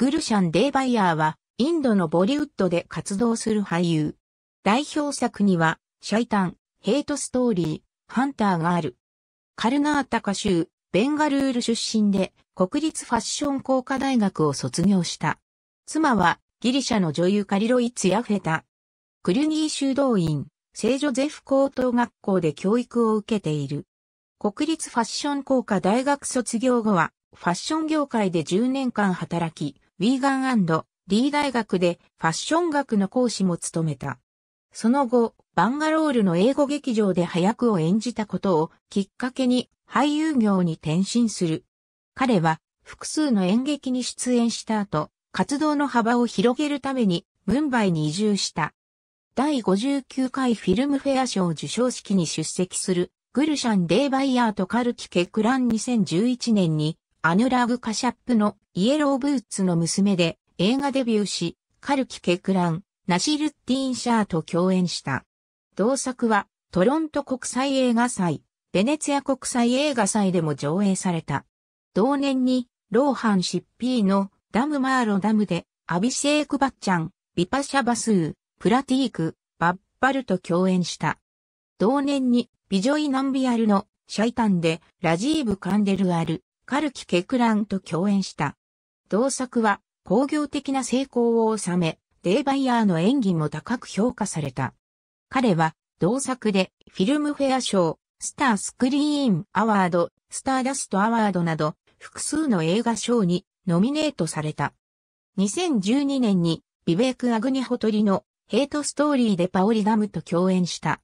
グルシャン・デーバイヤーは、インドのボリウッドで活動する俳優。代表作には、シャイタン、ヘイトストーリー、ハンターがある。カルナータカ州、ベンガルール出身で、国立ファッション工科大学を卒業した。妻は、ギリシャの女優カリロイ・ツヤフェタ。クルニー修道院、聖女ゼフ高等学校で教育を受けている。国立ファッション工科大学卒業後は、ファッション業界で10年間働き、ウィーガンリー大学でファッション学の講師も務めた。その後、バンガロールの英語劇場で早くを演じたことをきっかけに俳優業に転身する。彼は複数の演劇に出演した後、活動の幅を広げるためにムンバイに移住した。第59回フィルムフェア賞受賞式に出席するグルシャン・デイ・バイヤーとカルキ・ケクラン2011年にアヌラグ・カシャップのイエローブーツの娘で映画デビューし、カルキ・ケクラン、ナシル・ティーン・シャーと共演した。同作はトロント国際映画祭、ベネツィア国際映画祭でも上映された。同年にローハン・シッピーのダム・マーロ・ダムでアビシェイク・バッチャン、ビパシャ・バスー、プラティーク、バッバルと共演した。同年にビジョイ・ナンビアルのシャイタンでラジーブ・カンデルアル、カルキ・ケクランと共演した。同作は工業的な成功を収め、デーバイヤーの演技も高く評価された。彼は同作でフィルムフェア賞、スタースクリーンアワード、スターダストアワードなど複数の映画賞にノミネートされた。2012年にビベーク・アグニホトリのヘイトストーリーでパオリダムと共演した。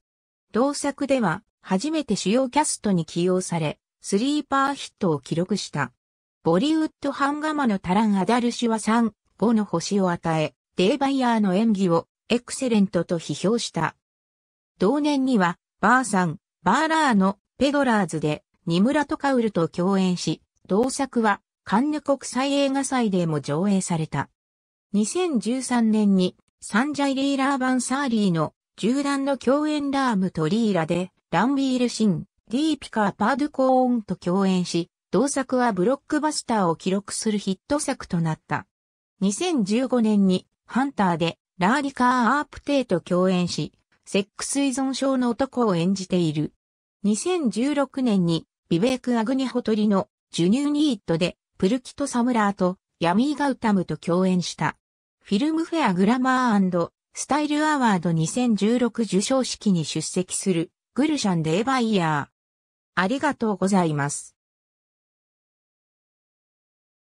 同作では初めて主要キャストに起用され、スリーパーヒットを記録した。ボリウッドハンガマのタラン・アダルシュは3、5の星を与え、デイバイヤーの演技をエクセレントと批評した。同年には、バーさん、バーラーのペドラーズで、ニムラトカウルと共演し、同作は、カンヌ国際映画祭でも上映された。2013年に、サンジャイ・リーラー・バンサーリーの、銃弾の共演ラームとリーラで、ランビール・シン、ディーピカー・パードゥコーンと共演し、同作はブロックバスターを記録するヒット作となった。2015年にハンターでラーリカー・アープテイと共演し、セックス依存症の男を演じている。2016年にビベーク・アグニホトリのジュニューニートでプルキト・サムラーとヤミー・ガウタムと共演した。フィルムフェア・グラマースタイル・アワード2016受賞式に出席するグルシャン・デーバイヤー。ありがとうございます。